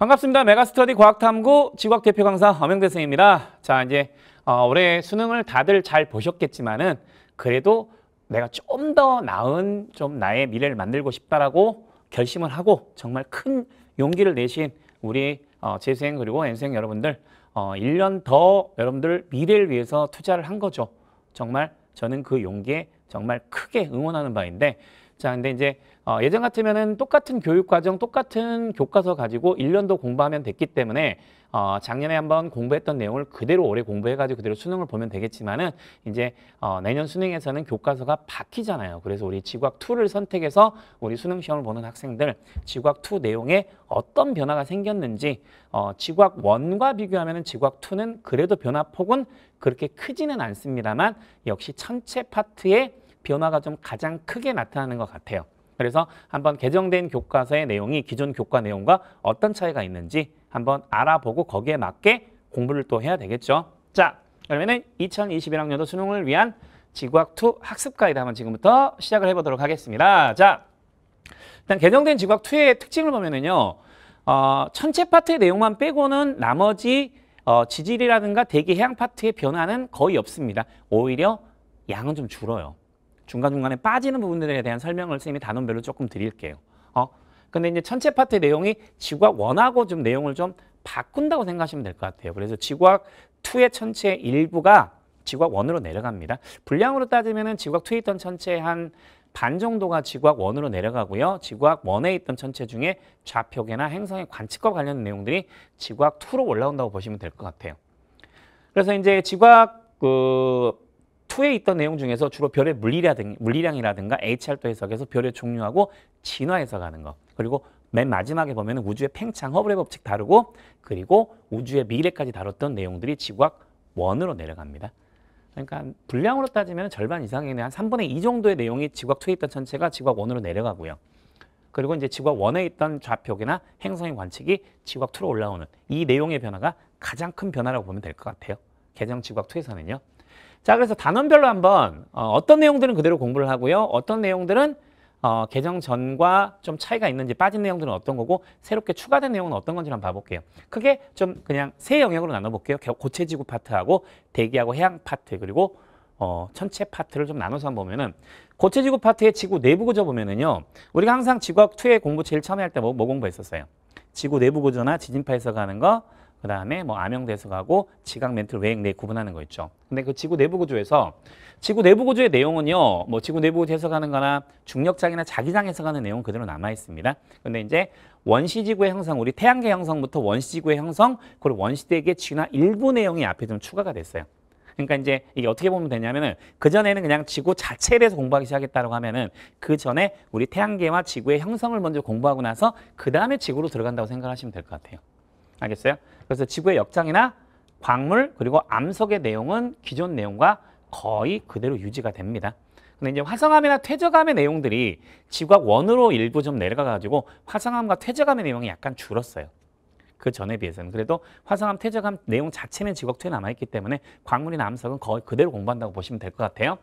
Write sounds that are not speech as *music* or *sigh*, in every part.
반갑습니다. 메가스터디 과학탐구 지구학 대표 강사 엄영대 선생입니다. 자, 이제 어, 올해 수능을 다들 잘 보셨겠지만은 그래도 내가 좀 더 나은 좀 나의 미래를 만들고 싶다라고 결심을 하고 정말 큰 용기를 내신 우리 어, 재수생 그리고 N생 여러분들 어, 1년 더 여러분들 미래를 위해서 투자를 한 거죠. 정말 저는 그 용기에 정말 크게 응원하는 바인데 자, 근데 이제 어, 예전 같으면은 똑같은 교육 과정, 똑같은 교과서 가지고 1년도 공부하면 됐기 때문에 어, 작년에 한번 공부했던 내용을 그대로 올해 공부해가지고 그대로 수능을 보면 되겠지만은 이제 어, 내년 수능에서는 교과서가 바뀌잖아요. 그래서 우리 지구학 2를 선택해서 우리 수능 시험을 보는 학생들 지구학 2 내용에 어떤 변화가 생겼는지 어, 지구학 1과 비교하면은 지구학 2는 그래도 변화폭은 그렇게 크지는 않습니다만 역시 천체 파트에 변화가 좀 가장 크게 나타나는 것 같아요. 그래서 한번 개정된 교과서의 내용이 기존 교과 내용과 어떤 차이가 있는지 한번 알아보고 거기에 맞게 공부를 또 해야 되겠죠. 자, 그러면은 2021학년도 수능을 위한 지구학2 학습 가이드 한번 지금부터 시작을 해보도록 하겠습니다. 자, 일단 개정된 지구학2의 특징을 보면은요. 어, 천체 파트의 내용만 빼고는 나머지 어, 지질이라든가 대기 해양 파트의 변화는 거의 없습니다. 오히려 양은 좀 줄어요. 중간중간에 빠지는 부분들에 대한 설명을 선생님이 단원별로 조금 드릴게요. 어? 근데 이제 전체 파트 내용이 지구학 원하고좀 내용을 좀 바꾼다고 생각하시면 될 것 같아요. 그래서 지구학 2의 천체 일부가 지구학 1으로 내려갑니다. 분량으로 따지면 지구학 2에 있던 천체 한 반 정도가 지구학 1으로 내려가고요. 지구학 1에 있던 천체 중에 좌표계나 행성의 관측과 관련된 내용들이 지구학 2로 올라온다고 보시면 될 것 같아요. 그래서 이제 지구학 그 2에 있던 내용 중에서 주로 별의 물리라 물리량이라든가 HR도 해석해서 별의 종류하고 진화 해서가는거 그리고 맨 마지막에 보면 우주의 팽창 허블의 법칙 다루고 그리고 우주의 미래까지 다뤘던 내용들이 지구학 원으로 내려갑니다. 그러니까 분량으로 따지면 절반 이상인 이한 3분의 2 정도의 내용이 지구학 2에 있던 전체가 지구학 원으로 내려가고요. 그리고 이제 지구학 원에 있던 좌표계나 행성의 관측이 지구학 2로 올라오는 이 내용의 변화가 가장 큰 변화라고 보면 될 것 같아요. 개정 지구학 2에서는요. 자, 그래서 단원별로 한번 어, 떤 내용들은 그대로 공부를 하고요. 어떤 내용들은 어, 개정 전과 좀 차이가 있는지 빠진 내용들은 어떤 거고 새롭게 추가된 내용은 어떤 건지 한번 봐볼게요. 크게 좀 그냥 세 영역으로 나눠볼게요. 고체지구 파트하고 대기하고 해양 파트 그리고 어, 천체 파트를 좀 나눠서 한번 보면은 고체지구 파트의 지구 내부 구조 보면은요. 우리가 항상 지구학 2의 공부 제일 처음에 할때 뭐, 뭐 공부했었어요? 지구 내부 구조나 지진파 에서가는거 그 다음에 뭐암영대수가고 지각 멘틀 외액 내 구분하는 거 있죠. 근데 그 지구 내부 구조에서 지구 내부 구조의 내용은요. 뭐 지구 내부 해석하는 거나 중력장이나 자기장 해석하는 내용 은 그대로 남아 있습니다. 근데 이제 원시지구의 형성, 우리 태양계 형성부터 원시지구의 형성, 그리고 원시대계 지나 일부 내용이 앞에 좀 추가가 됐어요. 그러니까 이제 이게 어떻게 보면 되냐면은 그전에는 그냥 지구 자체에 대해서 공부하기 시작했다고 하면은 그 전에 우리 태양계와 지구의 형성을 먼저 공부하고 나서 그 다음에 지구로 들어간다고 생각하시면 될 것 같아요. 알겠어요? 그래서 지구의 역장이나 광물 그리고 암석의 내용은 기존 내용과 거의 그대로 유지가 됩니다. 근데 이제 화성암이나 퇴적암의 내용들이 지구학 원으로 일부 좀 내려가가지고 화성암과 퇴적암의 내용이 약간 줄었어요. 그 전에 비해서는 그래도 화성암, 퇴적암 내용 자체는 지구학투에 남아있기 때문에 광물이나 암석은 거의 그대로 공부한다고 보시면 될 것 같아요.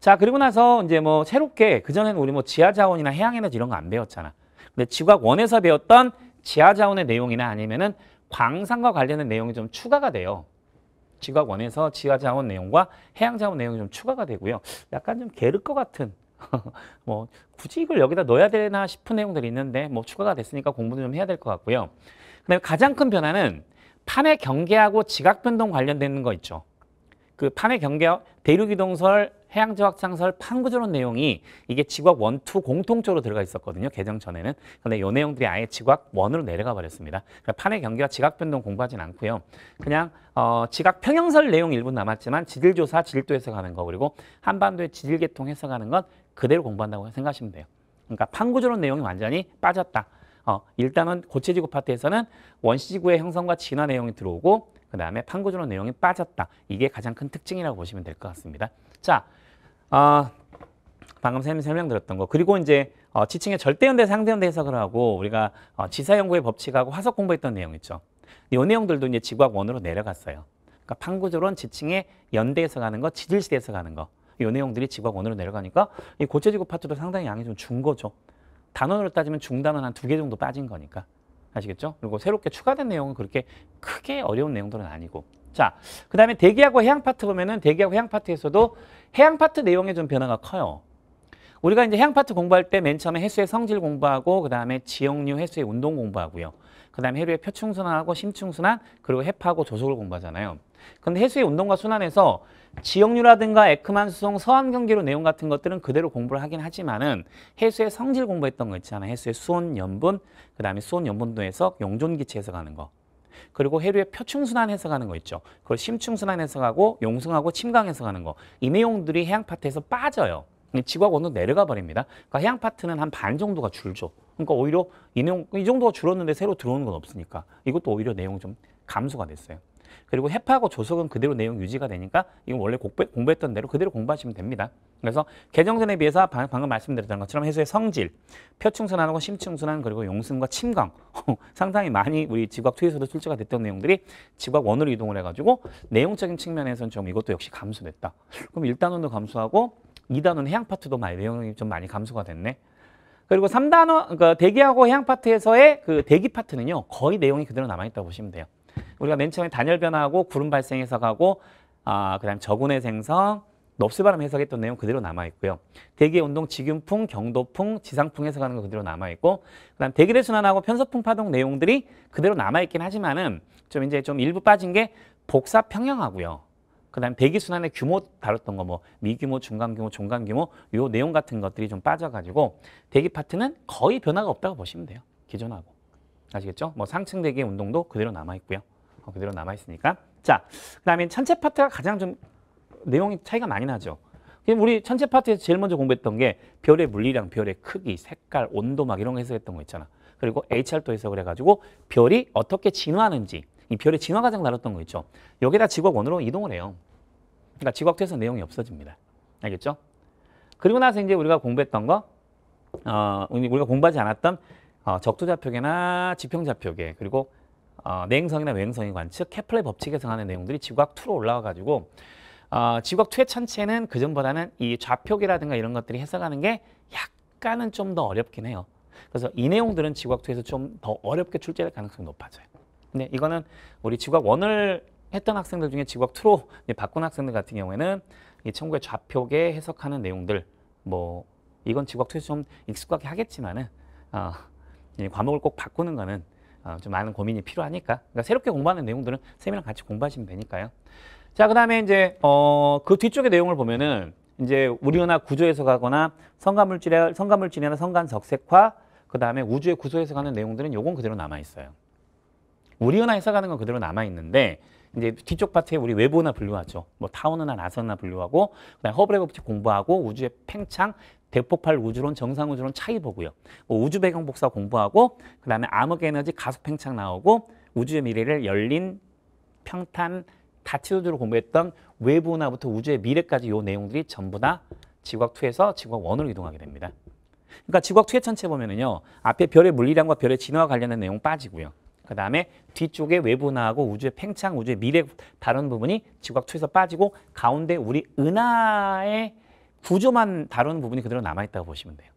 자 그리고 나서 이제 뭐 새롭게 그전에는 우리 뭐 지하자원이나 해양에너지 이런 거 안 배웠잖아. 근데 지구학 원에서 배웠던 지하자원의 내용이나 아니면은 광산과 관련된 내용이 좀 추가가 돼요. 지각원에서 지하자원 내용과 해양자원 내용이 좀 추가가 되고요. 약간 좀게를것 같은 *laughs* 뭐 굳이 이걸 여기다 넣어야 되나 싶은 내용들이 있는데 뭐 추가가 됐으니까 공부도 좀 해야 될 것 같고요. 그다음에 가장 큰 변화는 판의 경계하고 지각 변동 관련되는 거 있죠. 그 판의 경계 대륙 이동설 해양조학장설 판구조론 내용이 이게 지구학 원투 공통적으로 들어가 있었거든요. 개정 전에는. 근데 요 내용들이 아예 지구학 원으로 내려가 버렸습니다. 그러니까 판의 경계와 지각변동 공부하진 않고요. 그냥 어, 지각 평형설 내용 일부 남았지만 지질조사, 지질도 해석하는 거 그리고 한반도의 지질계통 해석하는 건 그대로 공부한다고 생각하시면 돼요. 그러니까 판구조론 내용이 완전히 빠졌다. 어, 일단은 고체지구 파트에서는 원시지구의 형성과 진화 내용이 들어오고 그 다음에 판구조론 내용이 빠졌다. 이게 가장 큰 특징이라고 보시면 될 것 같습니다. 자, 아, 방금 쌤 설명드렸던 거. 그리고 이제 어, 지칭의 절대연대, 상대연대 해석을 하고 우리가 어, 지사연구의 법칙하고 화석 공부했던 내용 있죠. 이 내용들도 이제 지구학 원으로 내려갔어요. 그러니까 판구조론, 지칭의 연대 에서가는 거, 지질시 대에서가는 거. 이 내용들이 지구학 원으로 내려가니까 이 고체지구 파트도 상당히 양이 좀 준 거죠. 단원으로 따지면 중단은 한 두 개 정도 빠진 거니까. 아시겠죠? 그리고 새롭게 추가된 내용은 그렇게 크게 어려운 내용들은 아니고 자, 그 다음에 대기하고 해양 파트 보면은 대기하고 해양 파트에서도 해양 파트 내용에 좀 변화가 커요. 우리가 이제 해양 파트 공부할 때 맨 처음에 해수의 성질 공부하고 그 다음에 지역류 해수의 운동 공부하고요. 그 다음에 해류의 표충순환하고심충순환 그리고 해파하고 조속을 공부하잖아요. 근데 해수의 운동과 순환에서 지역류라든가 에크만 수송, 서안 경계로 내용 같은 것들은 그대로 공부를 하긴 하지만은 해수의 성질 공부했던 거 있잖아요. 해수의 수온 연분, 그 다음에 수온 연분도에서 용존 기체에서 가는 거. 그리고 해류의 표층순환 해석하는 거 있죠. 그걸 심층순환 해석하고 용승하고 침강 해석하는 거. 이 내용들이 해양 파트에서 빠져요. 지구하고 온도 내려가 버립니다. 그러니까 해양 파트는 한 반 정도가 줄죠. 그러니까 오히려 이, 내용, 이 정도가 줄었는데 새로 들어오는 건 없으니까 이것도 오히려 내용 좀 감소가 됐어요. 그리고 해파하고 조석은 그대로 내용 유지가 되니까 이건 원래 공부, 했던 대로 그대로 공부하시면 됩니다. 그래서 개정전에 비해서 방, 금 말씀드렸던 것처럼 해수의 성질, 표충순환하고 심층순환 그리고 용승과 침강 *laughs* 상당히 많이 우리 지각 투에서도 출제가 됐던 내용들이 지각 원으로 이동을 해가지고 내용적인 측면에서는 좀 이것도 역시 감소됐다. 그럼 1단원도 감소하고 2단원 해양 파트도 많이 내용이 좀 많이 감소가 됐네. 그리고 3단원그 그러니까 대기하고 해양 파트에서의 그 대기 파트는요. 거의 내용이 그대로 남아 있다고 보시면 돼요. 우리가 맨 처음에 단열 변화하고 구름 발생 해석하고 아, 그다음 저온의 생성, 넙스바람 해석했던 내용 그대로 남아 있고요. 대기 운동, 지균풍, 경도풍, 지상풍 해석하는 거 그대로 남아 있고, 그다음 대기대 순환하고 편서풍 파동 내용들이 그대로 남아 있긴 하지만은 좀 이제 좀 일부 빠진 게 복사 평형하고요. 그다음 대기 순환의 규모 다뤘던 거 뭐 미규모, 중간 규모, 종간 규모 요 내용 같은 것들이 좀 빠져가지고 대기 파트는 거의 변화가 없다고 보시면 돼요. 기존하고. 아시겠죠? 뭐 상층 대기 운동도 그대로 남아있고요. 어, 그대로 남아있으니까. 자, 그 다음에 천체 파트가 가장 좀 내용이 차이가 많이 나죠. 우리 천체 파트에서 제일 먼저 공부했던 게 별의 물리량, 별의 크기, 색깔, 온도 막 이런 거 해석했던 거 있잖아. 그리고 HR도 해석을 해가지고 별이 어떻게 진화하는지 이 별의 진화 과정 나눴던 거 있죠. 여기다 직업원으로 이동을 해요. 그러니까 직업돼서 내용이 없어집니다. 알겠죠? 그리고 나서 이제 우리가 공부했던 거, 어, 우리가 공부하지 않았던 어, 적도좌표계나 지평좌표계 그리고 어, 내행성이나 외행성의 관측, 케플의 법칙에 서하는 내용들이 지구학2로 올라와가지고 어, 지구학2의 천체는 그전보다는 이 좌표계라든가 이런 것들이 해석하는 게 약간은 좀 더 어렵긴 해요. 그래서 이 내용들은 지구학2에서좀 더 어렵게 출제될 가능성이 높아져요. 근데 이거는 우리 지구학1을 했던 학생들 중에 지구학2로 바꾼 학생들 같은 경우에는 이 천국의 좌표계 해석하는 내용들 뭐 이건 지구학2에서좀 익숙하게 하겠지만은 어, 과목을 꼭 바꾸는가는 어, 좀 많은 고민이 필요하니까 그러니까 새롭게 공부하는 내용들은 쌤이랑 같이 공부하시면 되니까요. 자, 그 다음에 이제 어, 그 뒤쪽의 내용을 보면은 이제 우리은화 구조에서 가거나 성가물질의 성가물질이나 성간적색화 그 다음에 우주의 구조에서 가는 내용들은 요건 그대로 남아 있어요. 우리은화에서 가는 건 그대로 남아 있는데 이제 뒤쪽 파트에 우리 외부나 분류하죠. 뭐 타원이나 나선이나 분류하고 그다음 에 허블의 법칙 공부하고 우주의 팽창 대폭발 우주론, 정상 우주론 차이 보고요. 뭐 우주 배경 복사 공부하고 그다음에 암흑 에너지 가속 팽창 나오고 우주의 미래를 열린 평탄 다치 우주로 공부했던 외부나부터 우주의 미래까지 요 내용들이 전부 다 지구학 2에서 지구학 1으로 이동하게 됩니다. 그러니까 지구학 2의 천체 보면은요. 앞에 별의 물리량과 별의 진화와 관련된 내용 빠지고요. 그 다음에 뒤쪽에 외부나하고 우주의 팽창, 우주의 미래 다른 부분이 지구각 투에서 빠지고 가운데 우리 은하의 구조만 다루는 부분이 그대로 남아있다고 보시면 돼요.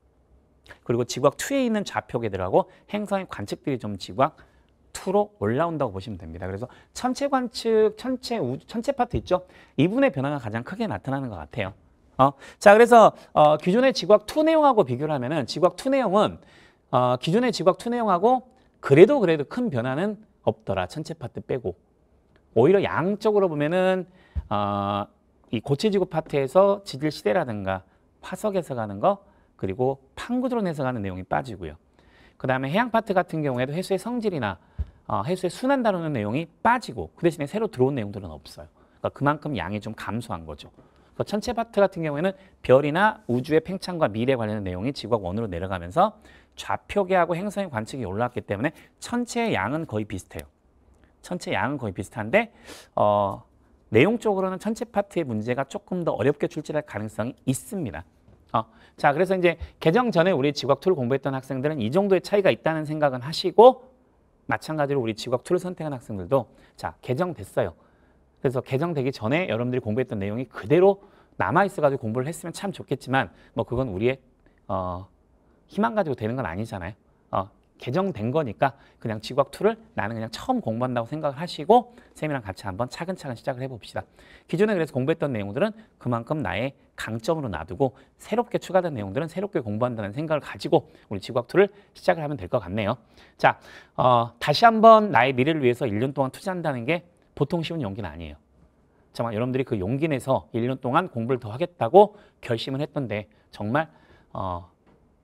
그리고 지구각 투에 있는 좌표계들하고 행성의 관측들이 좀 지구각 투로 올라온다고 보시면 됩니다. 그래서 천체 관측, 천체 우주, 천체 파트 있죠? 이분의 변화가 가장 크게 나타나는 것 같아요. 어? 자, 그래서 어, 기존의 지구각 투 내용하고 비교를 하면은 지구각 투 내용은 어, 기존의 지구각 투 내용하고 그래도 그래도 큰 변화는 없더라. 천체 파트 빼고. 오히려 양적으로 보면은 어, 이 고체 지구 파트에서 지질 시대라든가 화석에서 가는 거 그리고 판구드론에서 가는 내용이 빠지고요. 그 다음에 해양 파트 같은 경우에도 해수의 성질이나 어, 해수의 순환 다루는 내용이 빠지고 그 대신에 새로 들어온 내용들은 없어요. 그러니까 그만큼 양이 좀 감소한 거죠. 천체 파트 같은 경우에는 별이나 우주의 팽창과 미래 관련된 내용이 지구학 원으로 내려가면서 좌표계하고 행성의 관측이 올라왔기 때문에 천체의 양은 거의 비슷해요. 천체 양은 거의 비슷한데 어, 내용 적으로는 천체 파트의 문제가 조금 더 어렵게 출제될 가능성이 있습니다. 어, 자 그래서 이제 개정 전에 우리 지각 를 공부했던 학생들은 이 정도의 차이가 있다는 생각은 하시고 마찬가지로 우리 지각 투를 선택한 학생들도 자 개정됐어요. 그래서 개정되기 전에 여러분들이 공부했던 내용이 그대로 남아있어가지고 공부를 했으면 참 좋겠지만 뭐 그건 우리의 어, 희망 가지고 되는 건 아니잖아요. 어, 개정된 거니까 그냥 지구학 2를 나는 그냥 처음 공부한다고 생각을 하시고 쌤이랑 같이 한번 차근차근 시작을 해봅시다. 기존에 그래서 공부했던 내용들은 그만큼 나의 강점으로 놔두고 새롭게 추가된 내용들은 새롭게 공부한다는 생각을 가지고 우리 지구학 2를 시작을 하면 될 것 같네요. 자, 어, 다시 한번 나의 미래를 위해서 1년 동안 투자한다는 게 보통 쉬운 용기는 아니에요. 정말 여러분들이 그 용기 내서 1년 동안 공부를 더 하겠다고 결심을 했던데 정말 어,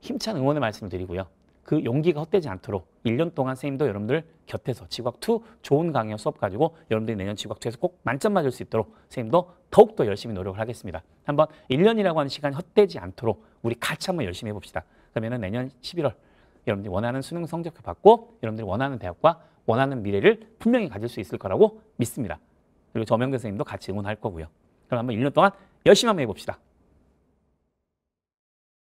힘찬 응원의 말씀 드리고요. 그 용기가 헛되지 않도록 1년 동안 선생님도 여러분들 곁에서 지각2 좋은 강의 수업 가지고 여러분들이 내년 지각2에서 꼭 만점 맞을 수 있도록 선생님도 더욱더 열심히 노력을 하겠습니다. 한번 1년이라고 하는 시간이 헛되지 않도록 우리 같이 한번 열심히 해봅시다. 그러면 은 내년 11월 여러분들이 원하는 수능 성적표 받고 여러분들이 원하는 대학과 원하는 미래를 분명히 가질 수 있을 거라고 믿습니다. 그리고 저명대 선생님도 같이 응원할 거고요. 그럼 한번 1년 동안 열심히 한번 해봅시다.